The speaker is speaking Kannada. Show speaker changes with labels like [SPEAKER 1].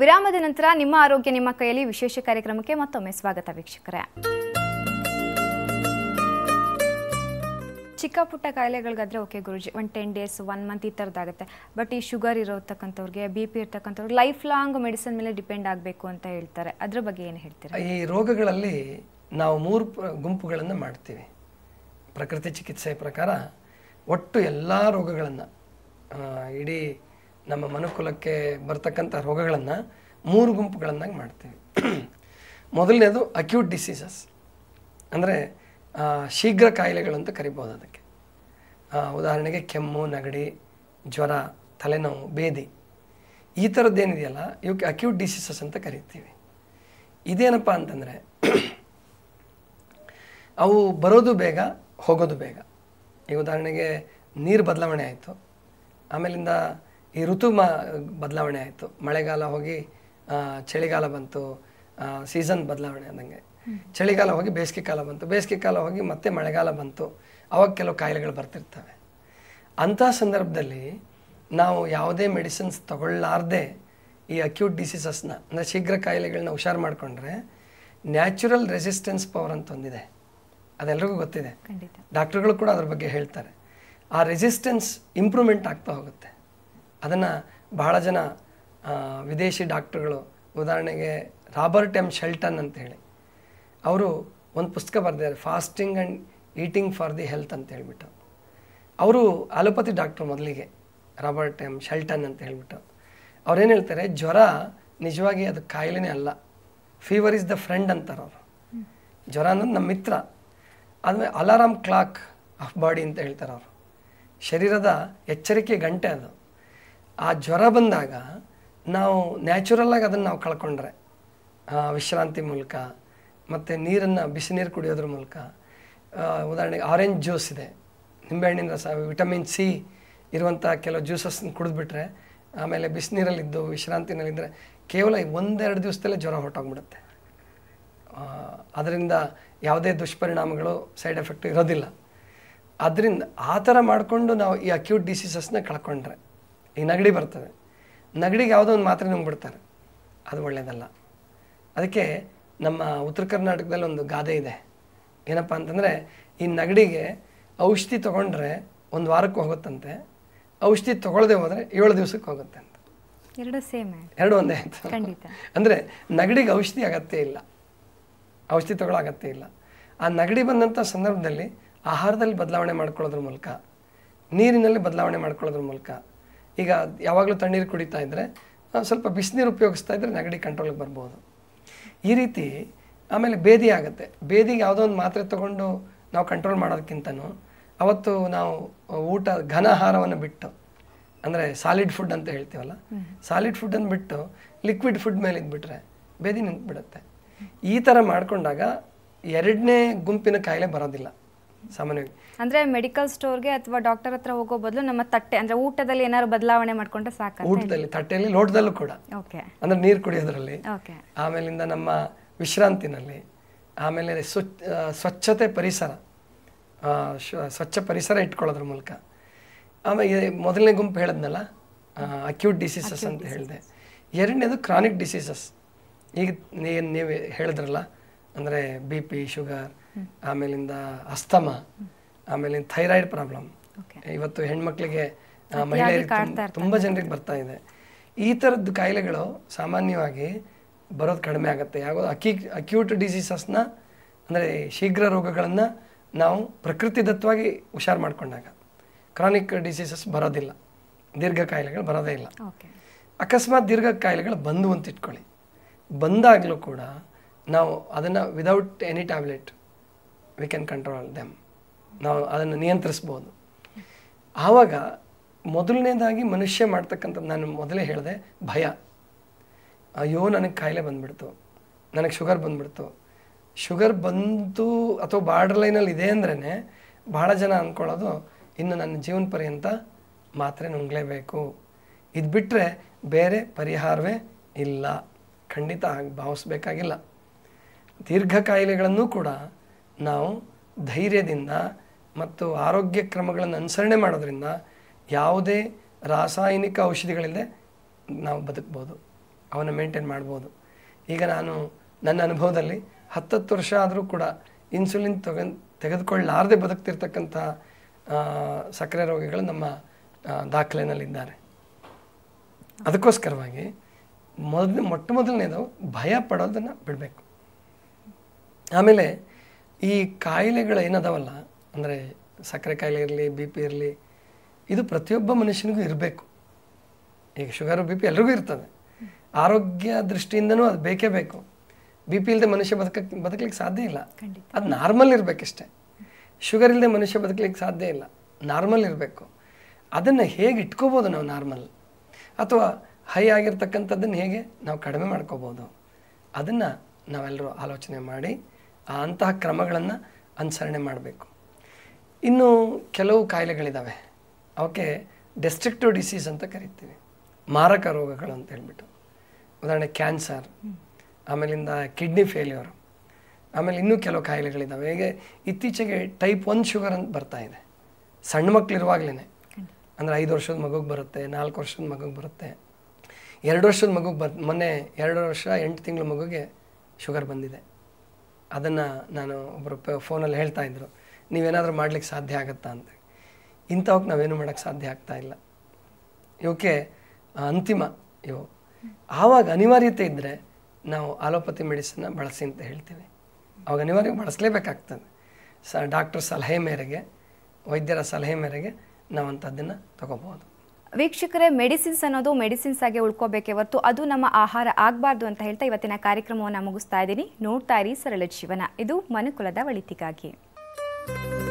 [SPEAKER 1] ವಿರಾಮದ ನಂತರ ನಿಮ್ಮ ಆರೋಗ್ಯ ನಿಮ್ಮ ಕೈಯಲ್ಲಿ ವಿಶೇಷ ಕಾರ್ಯಕ್ರಮಕ್ಕೆ ಮತ್ತೊಮ್ಮೆ ಸ್ವಾಗತ ವೀಕ್ಷಕರೇ ಚಿಕ್ಕ ಪುಟ್ಟ ಕಾಯಿಲೆಗಳಿಗಾದ್ರೆ okay Guruji one ten days one month ಈ ಥರದ್ದಾಗುತ್ತೆ ಬಟ್ ಈ ಶುಗರ್ ಇರೋತಕ್ಕಂಥವ್ರಿಗೆ ಬಿ ಪಿ ಇರ್ತಕ್ಕಂಥವ್ರಿಗೆ ಲೈಫ್ ಲಾಂಗ್ ಮೆಡಿಸಿನ್ ಮೇಲೆ ಡಿಪೆಂಡ್ ಆಗಬೇಕು ಅಂತ ಹೇಳ್ತಾರೆ ಅದ್ರ ಬಗ್ಗೆ ಏನು ಹೇಳ್ತೀರಾ ಈ ರೋಗಗಳಲ್ಲಿ ನಾವು ಮೂರು ಗುಂಪುಗಳನ್ನು ಮಾಡ್ತೀವಿ ಪ್ರಕೃತಿ ಚಿಕಿತ್ಸೆಯ ಪ್ರಕಾರ ಒಟ್ಟು ಎಲ್ಲ ರೋಗಗಳನ್ನು ಇಡೀ ನಮ್ಮ ಮನುಕುಲಕ್ಕೆ ಬರ್ತಕ್ಕಂಥ ರೋಗಗಳನ್ನು ಮೂರು ಗುಂಪುಗಳನ್ನಾಗಿ ಮಾಡ್ತೀವಿ ಮೊದಲನೇದು ಅಕ್ಯೂಟ್ ಡಿಸೀಸಸ್ ಅಂದರೆ ಶೀಘ್ರ ಕಾಯಿಲೆಗಳು ಅಂತ ಕರಿಬೋದು ಅದಕ್ಕೆ ಉದಾಹರಣೆಗೆ ಕೆಮ್ಮು ನೆಗಡಿ ಜ್ವರ ತಲೆನೋವು ಬೇದಿ ಈ ಥರದ್ದೇನಿದೆಯಲ್ಲ ಇವಕ್ಕೆ ಅಕ್ಯೂಟ್ ಡಿಸೀಸಸ್ ಅಂತ ಕರಿತೀವಿ ಇದೇನಪ್ಪ ಅಂತಂದರೆ ಅವು ಬರೋದು ಬೇಗ ಹೋಗೋದು ಬೇಗ ಈಗ ಉದಾಹರಣೆಗೆ ನೀರು ಬದಲಾವಣೆ ಆಯಿತು ಆಮೇಲಿಂದ ಈ ಋತು ಮ ಬದಲಾವಣೆ ಆಯಿತು ಮಳೆಗಾಲ ಹೋಗಿ ಚಳಿಗಾಲ ಬಂತು ಸೀಸನ್ ಬದಲಾವಣೆ ಆದಂಗೆ ಚಳಿಗಾಲ ಹೋಗಿ ಬೇಸಿಗೆ ಕಾಲ ಬಂತು ಬೇಸಿಗೆ ಕಾಲ ಹೋಗಿ ಮತ್ತೆ ಮಳೆಗಾಲ ಬಂತು ಅವಾಗ ಕೆಲವು ಕಾಯಿಲೆಗಳು ಬರ್ತಿರ್ತವೆ ಅಂಥ ಸಂದರ್ಭದಲ್ಲಿ ನಾವು ಯಾವುದೇ ಮೆಡಿಸಿನ್ಸ್ ತಗೊಳ್ಳಾರ್ದೆ ಈ ಅಕ್ಯೂಟ್ ಡಿಸೀಸಸ್ನ ಅಂದರೆ ಶೀಘ್ರ ಕಾಯಿಲೆಗಳನ್ನ ಹುಷಾರು ಮಾಡಿಕೊಂಡ್ರೆ ನ್ಯಾಚುರಲ್ ರೆಸಿಸ್ಟೆನ್ಸ್ ಪವರ್ ಅಂತ ಒಂದಿದೆ ಅದೆಲ್ಲರಿಗೂ ಗೊತ್ತಿದೆ ಡಾಕ್ಟರ್ಗಳು ಕೂಡ ಅದ್ರ ಬಗ್ಗೆ ಹೇಳ್ತಾರೆ ಆ ರೆಸಿಸ್ಟೆನ್ಸ್ ಇಂಪ್ರೂವ್ಮೆಂಟ್ ಆಗ್ತಾ ಹೋಗುತ್ತೆ ಅದನ್ನು ಬಹಳ ಜನ ವಿದೇಶಿ ಡಾಕ್ಟರ್ಗಳು ಉದಾಹರಣೆಗೆ ರಾಬರ್ಟ್ ಎಮ್ ಶೆಲ್ಟನ್ ಅಂತ ಹೇಳಿ ಅವರು ಒಂದು ಪುಸ್ತಕ ಬರೆದಿದ್ದಾರೆ fasting and eating for the health ಅಂತ ಹೇಳಿಬಿಟ್ಟು ಅವರು ಆಲೋಪತಿ ಡಾಕ್ಟ್ರು ಮೊದಲಿಗೆ ರಾಬರ್ಟ್ ಎಮ್ ಶೆಲ್ಟನ್ ಅಂತ ಹೇಳಿಬಿಟ್ಟು ಅವ್ರೇನು ಹೇಳ್ತಾರೆ ಜ್ವರ ನಿಜವಾಗಿ ಅದು ಕಾಯಿಲೆನೇ ಅಲ್ಲ ಫೀವರ್ ಇಸ್ ದ ಫ್ರೆಂಡ್ ಅಂತಾರೆ ಅವರು ಜ್ವರ ಅನ್ನೋದು ನಮ್ಮ ಮಿತ್ರ ಆದಮೇಲೆ ಅಲಾರಾಮ್ ಕ್ಲಾಕ್ ಆಫ್ ಬಾಡಿ ಅಂತ ಹೇಳ್ತಾರೆ ಅವರು ಶರೀರದ ಎಚ್ಚರಿಕೆ ಗಂಟೆ ಅದು ಆ ಜ್ವರ ಬಂದಾಗ ನಾವು ನ್ಯಾಚುರಲ್ಲಾಗಿ ಅದನ್ನು ನಾವು ಕಳ್ಕೊಂಡ್ರೆ ವಿಶ್ರಾಂತಿ ಮೂಲಕ ಮತ್ತು ನೀರನ್ನು ಬಿಸಿ ನೀರು ಕುಡಿಯೋದ್ರ ಮೂಲಕ ಉದಾಹರಣೆಗೆ ಆರೆಂಜ್ ಜ್ಯೂಸ್ ಇದೆ ನಿಂಬೆಹಣ್ಣಿನ ರಸ ವಿಟಮಿನ್ ಸಿ ಇರುವಂಥ ಕೆಲವು ಜ್ಯೂಸಸ್ನ ಕುಡಿದ್ಬಿಟ್ರೆ ಆಮೇಲೆ ಬಿಸಿನೀರಲ್ಲಿದ್ದು ವಿಶ್ರಾಂತಿನಲ್ಲಿದ್ದರೆ ಕೇವಲ ಒಂದೆರಡು ದಿವಸದಲ್ಲೇ ಜ್ವರ ಹೊರಟೋಗ್ಬಿಡುತ್ತೆ ಅದರಿಂದ ಯಾವುದೇ ದುಷ್ಪರಿಣಾಮಗಳು ಸೈಡ್ ಎಫೆಕ್ಟ್ ಇರೋದಿಲ್ಲ ಅದರಿಂದ ಆ ಥರ ಮಾಡಿಕೊಂಡು ನಾವು ಈ ಅಕ್ಯೂಟ್ ಡಿಸೀಸಸ್ನ ಕಳ್ಕೊಂಡ್ರೆ ಈ ನೆಗಡಿ ಬರ್ತದೆ ನಗಡಿಗೆ ಯಾವುದೋ ಒಂದು ಮಾತ್ರೆ ನುಂಗ್ಬಿಡ್ತಾರೆ ಅದು ಒಳ್ಳೆಯದಲ್ಲ ಅದಕ್ಕೆ ನಮ್ಮ ಉತ್ತರ ಕರ್ನಾಟಕದಲ್ಲಿ ಒಂದು ಗಾದೆ ಇದೆ ಏನಪ್ಪ ಅಂತಂದರೆ ಈ ನಗಡಿಗೆ ಔಷಧಿ ತೊಗೊಂಡ್ರೆ ಒಂದು ವಾರಕ್ಕೆ ಹೋಗುತ್ತಂತೆ ಔಷಧಿ ತೊಗೊಳ್ಳದೆ ಹೋದರೆ ಏಳು ದಿವಸಕ್ಕೆ ಹೋಗುತ್ತೆ ಅಂತ ಎರಡು ಸೇಮ್ ಎರಡು ಒಂದೇ ಅಂತ ಅಂದರೆ ನಗಡಿಗೆ ಔಷಧಿ ಅಗತ್ಯ ಇಲ್ಲ ಔಷಧಿ ತಗೊಳ್ಳೋ ಇಲ್ಲ ಆ ನೆಗಡಿ ಬಂದಂಥ ಸಂದರ್ಭದಲ್ಲಿ ಆಹಾರದಲ್ಲಿ ಬದಲಾವಣೆ ಮಾಡ್ಕೊಳ್ಳೋದ್ರ ಮೂಲಕ ನೀರಿನಲ್ಲಿ ಬದಲಾವಣೆ ಮಾಡ್ಕೊಳ್ಳೋದ್ರ ಮೂಲಕ ಈಗ ಯಾವಾಗಲೂ ತಣ್ಣೀರು ಕುಡಿತಾ ಇದ್ದರೆ ಸ್ವಲ್ಪ ಬಿಸಿನೀರು ಉಪಯೋಗಿಸ್ತಾ ಇದ್ದರೆ ನೆಗಡಿ ಕಂಟ್ರೋಲಿಗೆ ಬರ್ಬೋದು ಈ ರೀತಿ ಆಮೇಲೆ ಬೇದಿ ಆಗುತ್ತೆ ಬೇದಿಗೆ ಯಾವುದೋ ಒಂದು ಮಾತ್ರೆ ತೊಗೊಂಡು ನಾವು ಕಂಟ್ರೋಲ್ ಮಾಡೋದಕ್ಕಿಂತನೂ ಅವತ್ತು ನಾವು ಊಟ ಘನ ಆಹಾರವನ್ನು ಬಿಟ್ಟು ಅಂದರೆ ಸಾಲಿಡ್ ಫುಡ್ ಅಂತ ಹೇಳ್ತೀವಲ್ಲ ಸಾಲಿಡ್ ಫುಡ್ಡನ್ನು ಬಿಟ್ಟು ಲಿಕ್ವಿಡ್ ಫುಡ್ ಮೇಲೆ ಇದ್ಬಿಟ್ರೆ ಬೇದಿ ನಿಂತ್ಬಿಡುತ್ತೆ ಈ ಥರ ಮಾಡಿಕೊಂಡಾಗ ಎರಡನೇ ಗುಂಪಿನ ಕಾಯಿಲೆ ಬರೋದಿಲ್ಲ ಸಾಮಾನ್ಯವಾಗಿ ಅಂದ್ರೆ ಮೆಡಿಕಲ್ ಸ್ಟೋರ್ಗೆ ಅಥವಾ ಡಾಕ್ಟರ್ ಹತ್ರ ಹೋಗೋ ಬದಲು ನಮ್ಮ ತಟ್ಟೆ ಅಂದ್ರೆ ಊಟದಲ್ಲಿ ಏನಾದ್ರು ಬದಲಾವಣೆ ಮಾಡ್ಕೊಂಡ್ರೆ ಸಾಕು ಊಟದಲ್ಲಿ ತಟ್ಟೆಯಲ್ಲಿ ಲೋಟದಲ್ಲೂ ಕೂಡ ಅಂದ್ರೆ ನೀರು ಕುಡಿಯೋದ್ರಲ್ಲಿ ಆಮೇಲಿಂದ ನಮ್ಮ ವಿಶ್ರಾಂತಿನಲ್ಲಿ ಆಮೇಲೆ ಸ್ವಚ್ಛತೆ ಪರಿಸರ ಸ್ವಚ್ಛ ಪರಿಸರ ಇಟ್ಕೊಳ್ಳೋದ್ರ ಮೂಲಕ ಆಮೇಲೆ ಮೊದಲನೇ ಗುಂಪು ಹೇಳಿದ್ನಲ್ಲ ಅಕ್ಯೂಟ್ ಡಿಸೀಸಸ್ ಅಂತ ಹೇಳಿದೆ ಎರಡನೇದು ಕ್ರಾನಿಕ್ ಡಿಸೀಸಸ್ ಈಗ ಏನು ನೀವು ಹೇಳಿದ್ರಲ್ಲ ಅಂದರೆ ಬಿ ಪಿ ಶುಗರ್ ಆಮೇಲಿಂದ ಅಸ್ತಮ ಆಮೇಲಿಂದ ಥೈರಾಯ್ಡ್ ಪ್ರಾಬ್ಲಮ್ ಇವತ್ತು ಹೆಣ್ಮಕ್ಳಿಗೆ ಮಹಿಳೆಯರಿಗೆ ತುಂಬ ಜನರಿಗೆ ಬರ್ತಾ ಇದೆ ಈ ಥರದ್ದು ಕಾಯಿಲೆಗಳು ಸಾಮಾನ್ಯವಾಗಿ ಬರೋದು ಕಡಿಮೆ ಆಗುತ್ತೆ ಯಾವ ಅಕ್ಯೂ ಅಕ್ಯೂಟ್ ಡಿಸೀಸಸ್ನ ಅಂದರೆ ಶೀಘ್ರ ರೋಗಗಳನ್ನು ನಾವು ದತ್ತವಾಗಿ ಹುಷಾರು ಮಾಡಿಕೊಂಡಾಗ ಕ್ರಾನಿಕ್ ಡಿಸೀಸಸ್ ಬರೋದಿಲ್ಲ ದೀರ್ಘ ಕಾಯಿಲೆಗಳು ಬರೋದೇ ಇಲ್ಲ ಅಕಸ್ಮಾತ್ ದೀರ್ಘ ಕಾಯಿಲೆಗಳು ಬಂದು ಅಂತ ಇಟ್ಕೊಳ್ಳಿ ಬಂದಾಗಲೂ ಕೂಡ ನಾವು ಅದನ್ನು without any tablet we can control them ನಾವು ಅದನ್ನು ನಿಯಂತ್ರಿಸ್ಬೋದು ಆವಾಗ ಮೊದಲನೇದಾಗಿ ಮನುಷ್ಯ ಮಾಡ್ತಕ್ಕಂಥದ್ದು ನಾನು ಮೊದಲೇ ಹೇಳಿದೆ ಭಯ ಅಯ್ಯೋ ನನಗೆ ಕಾಯಿಲೆ ಬಂದುಬಿಡ್ತು ನನಗೆ ಶುಗರ್ ಬಂದುಬಿಡ್ತು ಶುಗರ್ ಬಂತು ಅಥವಾ ಬಾರ್ಡರ್ ಲೈನಲ್ಲಿ ಇದೆ ಅಂದ್ರೇ ಭಾಳ ಜನ ಅಂದ್ಕೊಳ್ಳೋದು ಇನ್ನು ನನ್ನ ಜೀವನ ಪರ್ಯಂತ ಮಾತ್ರೆ ನುಂಗಲೇಬೇಕು ಇದು ಬಿಟ್ಟರೆ ಬೇರೆ ಪರಿಹಾರವೇ ಇಲ್ಲ ಖಂಡಿತ ಹಾಗೆ ಭಾವಿಸ್ಬೇಕಾಗಿಲ್ಲ ದೀರ್ಘ ಕಾಯಿಲೆಗಳನ್ನು ಕೂಡ ನಾವು ಧೈರ್ಯದಿಂದ ಮತ್ತು ಆರೋಗ್ಯ ಕ್ರಮಗಳನ್ನು ಅನುಸರಣೆ ಮಾಡೋದ್ರಿಂದ ಯಾವುದೇ ರಾಸಾಯನಿಕ ಔಷಧಿಗಳಿಲ್ಲದೆ ನಾವು ಬದುಕ್ಬೋದು ಅವನ್ನು ಮೇಂಟೈನ್ ಮಾಡ್ಬೋದು ಈಗ ನಾನು ನನ್ನ ಅನುಭವದಲ್ಲಿ ಹತ್ತತ್ತು ವರ್ಷ ಆದರೂ ಕೂಡ ಇನ್ಸುಲಿನ್ ತೆಗೆ ತೆಗೆದುಕೊಳ್ಳಲಾರದೆ ಬದುಕ್ತಿರ್ತಕ್ಕಂಥ ಸಕ್ಕರೆ ರೋಗಿಗಳು ನಮ್ಮ ದಾಖಲೆನಲ್ಲಿದ್ದಾರೆ ಅದಕ್ಕೋಸ್ಕರವಾಗಿ ಮೊದಲನೇ ಮೊಟ್ಟ ಮೊದಲನೇದು ಭಯ ಪಡೋದನ್ನು ಬಿಡಬೇಕು ಆಮೇಲೆ ಈ ಕಾಯಿಲೆಗಳು ಏನದವಲ್ಲ ಅಂದರೆ ಸಕ್ಕರೆ ಕಾಯಿಲೆ ಇರಲಿ ಬಿ ಪಿ ಇರಲಿ ಇದು ಪ್ರತಿಯೊಬ್ಬ ಮನುಷ್ಯನಿಗೂ ಇರಬೇಕು ಈಗ ಶುಗರು ಬಿ ಪಿ ಎಲ್ರಿಗೂ ಇರ್ತದೆ ಆರೋಗ್ಯ ದೃಷ್ಟಿಯಿಂದನೂ ಅದು ಬೇಕೇ ಬೇಕು ಬಿ ಪಿ ಇಲ್ಲದೆ ಮನುಷ್ಯ ಬದುಕಕ್ಕೆ ಬದುಕಲಿಕ್ಕೆ ಸಾಧ್ಯ ಇಲ್ಲ ಅದು ನಾರ್ಮಲ್ ಇರಬೇಕಷ್ಟೇ ಶುಗರ್ ಇಲ್ಲದೆ ಮನುಷ್ಯ ಬದುಕಲಿಕ್ಕೆ ಸಾಧ್ಯ ಇಲ್ಲ ನಾರ್ಮಲ್ ಇರಬೇಕು ಅದನ್ನು ಹೇಗೆ ಇಟ್ಕೋಬೋದು ನಾವು ನಾರ್ಮಲ್ ಅಥವಾ ಹೈ ಆಗಿರ್ತಕ್ಕಂಥದ್ದನ್ನು ಹೇಗೆ ನಾವು ಕಡಿಮೆ ಮಾಡ್ಕೋಬೋದು ಅದನ್ನು ನಾವೆಲ್ಲರೂ ಆಲೋಚನೆ ಮಾಡಿ ಅಂತಹ ಕ್ರಮಗಳನ್ನು ಅನುಸರಣೆ ಮಾಡಬೇಕು ಇನ್ನು ಕೆಲವು ಕಾಯಿಲೆಗಳಿದ್ದಾವೆ ಅವಕ್ಕೆ ಡೆಸ್ಟ್ರಿಕ್ಟಿವ್ ಡಿಸೀಸ್ ಅಂತ ಕರಿತೀವಿ ಮಾರಕ ರೋಗಗಳು ಅಂತ ಹೇಳ್ಬಿಟ್ಟು ಉದಾಹರಣೆ ಕ್ಯಾನ್ಸರ್ ಆಮೇಲಿಂದ ಕಿಡ್ನಿ ಫೇಲ್ಯೂರ್ ಆಮೇಲೆ ಇನ್ನೂ ಕೆಲವು ಕಾಯಿಲೆಗಳಿದ್ದಾವೆ ಹೇಗೆ ಇತ್ತೀಚೆಗೆ ಟೈಪ್ ಒನ್ ಶುಗರ್ ಅಂತ ಬರ್ತಾ ಇದೆ ಸಣ್ಣ ಮಕ್ಕಳಿರುವಾಗಲೇ ಅಂದರೆ ಐದು ವರ್ಷದ ಮಗುಗೆ ಬರುತ್ತೆ ನಾಲ್ಕು ವರ್ಷದ ಮಗುಗೆ ಬರುತ್ತೆ ಎರಡು ವರ್ಷದ ಮಗು ಬರ್ ಮೊನ್ನೆ ಎರಡು ವರ್ಷ ಎಂಟು ತಿಂಗಳ ಮಗುಗೆ ಶುಗರ್ ಬಂದಿದೆ ಅದನ್ನು ನಾನು ಒಬ್ಬರು ಫೋನಲ್ಲಿ ಹೇಳ್ತಾ ಇದ್ದರು ನೀವೇನಾದರೂ ಮಾಡ್ಲಿಕ್ಕೆ ಸಾಧ್ಯ ಆಗುತ್ತಾ ಅಂತ ಇಂಥವಕ್ಕೆ ನಾವೇನು ಮಾಡೋಕ್ಕೆ ಸಾಧ್ಯ ಆಗ್ತಾ ಇಲ್ಲ ಇವಕ್ಕೆ ಅಂತಿಮ ಇವು ಆವಾಗ ಅನಿವಾರ್ಯತೆ ಇದ್ದರೆ ನಾವು ಆಲೋಪತಿ ಮೆಡಿಸಿನ್ನ ಬಳಸಿ ಅಂತ ಹೇಳ್ತೀವಿ ಅವಾಗ ಅನಿವಾರ್ಯ ಬಳಸಲೇಬೇಕಾಗ್ತದೆ ಸ ಡಾಕ್ಟ್ರ್ ಸಲಹೆ ಮೇರೆಗೆ ವೈದ್ಯರ ಸಲಹೆ ಮೇರೆಗೆ ನಾವು ಅಂಥದ್ದನ್ನು ತಗೋಬೋದು ವೀಕ್ಷಕರೇ ಮೆಡಿಸಿನ್ಸ್ ಅನ್ನೋದು ಮೆಡಿಸಿನ್ಸ್ ಆಗಿ ಉಳ್ಕೋಬೇಕೆ ಹೊರತು ಅದು ನಮ್ಮ ಆಹಾರ ಆಗಬಾರ್ದು ಅಂತ ಹೇಳ್ತಾ ಇವತ್ತಿನ ಕಾರ್ಯಕ್ರಮವನ್ನು ಮುಗಿಸ್ತಾ ಇದ್ದೀನಿ ನೋಡ್ತಾ ಇರಿ ಸರಳ ಜೀವನ ಇದು ಮನುಕುಲದ ಒಳಿತಿಗಾಗಿ